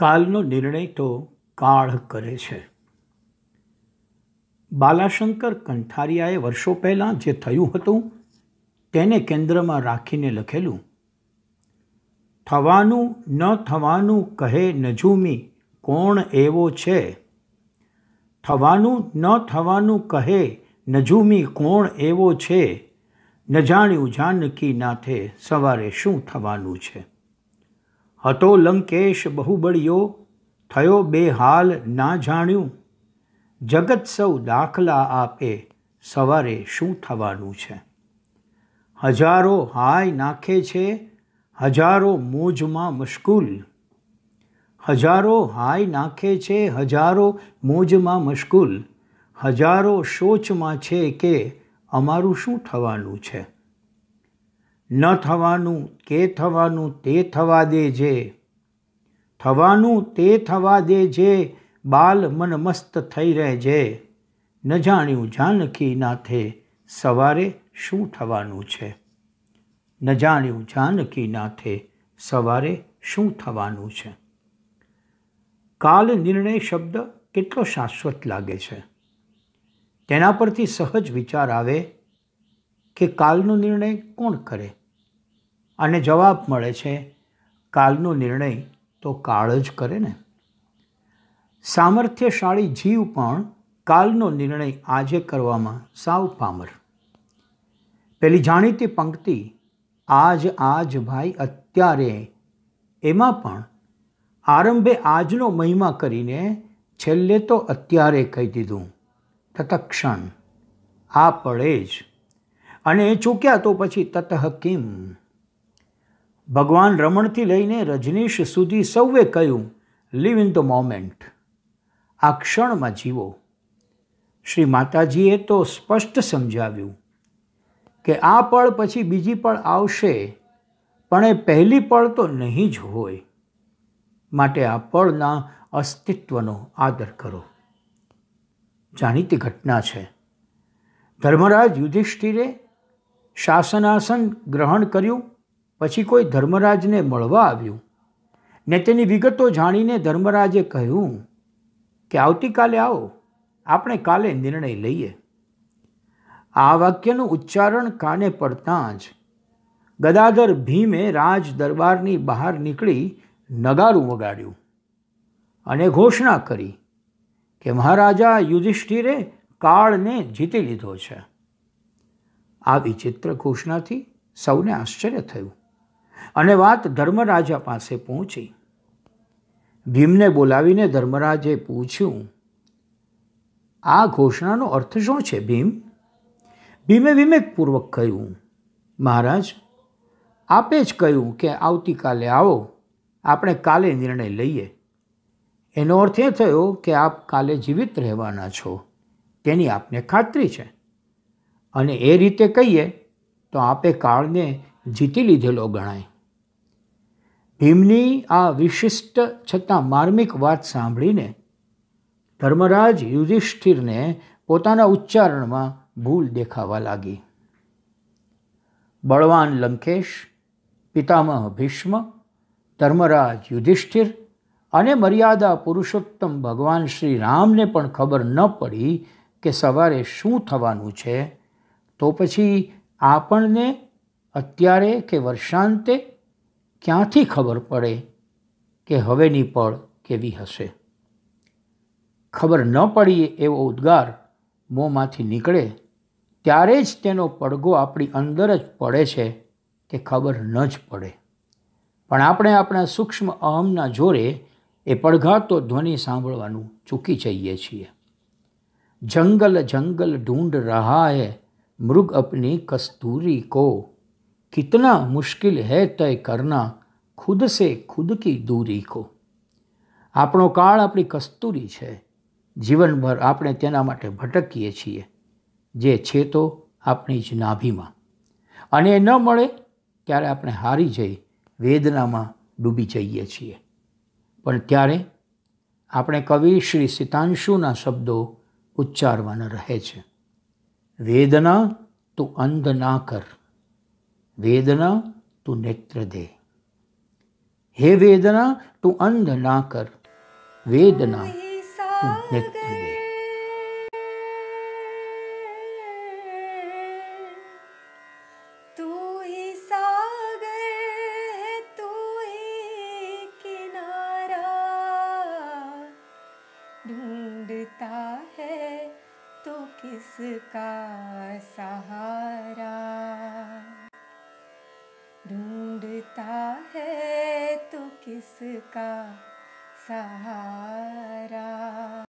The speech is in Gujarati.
કાલનો નિર્ણય તો કાળ કરે છે બાલાશંકર કંઠારિયાએ વર્ષો પહેલાં જે થયું હતું તેને કેન્દ્રમાં રાખીને લખેલું થવાનું ન થવાનું કહે નજુમી કોણ એવો છે થવાનું ન થવાનું કહે નજૂમી કોણ એવો છે ન જાણ્યું જાનકી નાથે સવારે શું થવાનું છે હતો લંકેશ બહુબળિયો થયો બેહાલ ના જાણ્યું જગત સૌ દાખલા આપે સવારે શું થવાનું છે હજારો હાય નાખે છે હજારો મોજમાં મશગુલ હજારો હાય નાખે છે હજારો મોજમાં મશગુલ હજારો શોચમાં છે કે અમારું શું થવાનું છે ન થવાનું કે થવાનું તે થવા દે જે થવાનું તે થવા દે જે બાલ મન મસ્ત થઈ રહે છે ન જાણ્યું જાનકી નાથે સવારે શું થવાનું છે ન જાણ્યું જાનકી નાથે સવારે શું થવાનું છે કાલ નિર્ણય શબ્દ કેટલો શાશ્વત લાગે છે તેના પરથી સહજ વિચાર આવે કે કાલનો નિર્ણય કોણ કરે અને જવાબ મળે છે કાલનો નિર્ણય તો કાળ જ કરે ને સામર્થ્યશાળી જીવ પણ કાલનો નિર્ણય આજે કરવામાં સાવ પામર પેલી જાણીતી પંક્તિ આજ આજ ભાઈ અત્યારે એમાં પણ આરંભે આજનો મહિમા કરીને છેલ્લે તો અત્યારે કહી દીધું તત્ક્ષણ આ પડે જ અને એ ચૂક્યા તો પછી તતહ કિમ ભગવાન રમણથી લઈને રજનીશ સુધી સૌએ કહ્યું લિવ ઇન ધ મોમેન્ટ આ ક્ષણમાં જીવો શ્રી માતાજીએ તો સ્પષ્ટ સમજાવ્યું કે આ પળ પછી બીજી પળ આવશે પણ એ પહેલી પળ તો નહીં જ હોય માટે આ પળના અસ્તિત્વનો આદર કરો જાણીતી ઘટના છે ધર્મરાજ યુધિષ્ઠિરે શાસનાસન ગ્રહણ કર્યું પછી કોઈ ધર્મરાજને મળવા આવ્યું ને તેની વિગતો જાણીને ધર્મરાજે કહ્યું કે આવતીકાલે આવો આપણે કાલે નિર્ણય લઈએ આ વાક્યનું ઉચ્ચારણ કાને પડતાં જ ગદાધર ભીમે રાજ દરબારની બહાર નીકળી નગારું વગાડ્યું અને ઘોષણા કરી કે મહારાજા યુધિષ્ઠિરે કાળને જીતી લીધો છે આ વિચિત્ર ઘોષણાથી સૌને આશ્ચર્ય થયું અને વાત ધર્મરાજા પાસે પહોંચી ભીમને બોલાવીને ધર્મરાજે પૂછ્યું આ ઘોષણાનો અર્થ શું છે ભીમ ભીમે વિવેકપૂર્વક કહ્યું મહારાજ આપે જ કહ્યું કે આવતીકાલે આવો આપણે કાલે નિર્ણય લઈએ એનો અર્થ એ થયો કે આપ કાલે જીવિત રહેવાના છો તેની આપને ખાતરી છે અને એ રીતે કહીએ તો આપે કાળને જીતી લીધેલો ગણાય ભીમની આ વિશિષ્ટ છતાં માર્મિક વાત સાંભળીને ધર્મરાજ યુધિષ્ઠિરને પોતાના ઉચ્ચારણમાં ભૂલ દેખાવા લાગી બળવાન લંકેશ પિતામહ ભીષ્મ ધર્મરાજ યુધિષ્ઠિર અને મર્યાદા પુરુષોત્તમ ભગવાન શ્રી રામને પણ ખબર ન પડી કે સવારે શું થવાનું છે તો પછી આપણને અત્યારે કે વર્ષાંતે ક્યાંથી ખબર પડે કે હવેની પળ કેવી હશે ખબર ન પડીએ એવો ઉદ્ગાર મોંમાંથી નીકળે ત્યારે જ તેનો પડઘો આપણી અંદર જ પડે છે કે ખબર ન જ પડે પણ આપણે આપણા સૂક્ષ્મ અહમના જોરે એ પડઘાતો ધ્વનિ સાંભળવાનું ચૂકી જઈએ છીએ જંગલ જંગલ ઢૂંઢ રહા હે મૃગ અપની કસ્તુરી કો કિતના मुश्किल હૈ तय કરના खुद से खुद की दूरी को આપણો કાળ આપણી કસ્તુરી છે જીવનભર આપણે તેના માટે ભટકીએ છીએ જે છે તો આપણી જ નાભીમાં અને એ ન મળે ત્યારે આપણે હારી જઈ વેદનામાં ડૂબી જઈએ છીએ પણ ત્યારે આપણે કવિ શ્રી સીતાંશુના શબ્દો ઉચ્ચારવાના રહે છે વેદના તું અંધ ના કર वेदना तू नेत्र दे हे वेदना तू अंध ना कर वेदना तू नेत्र दे है तो किसका सहारा होता है तो किसका सहारा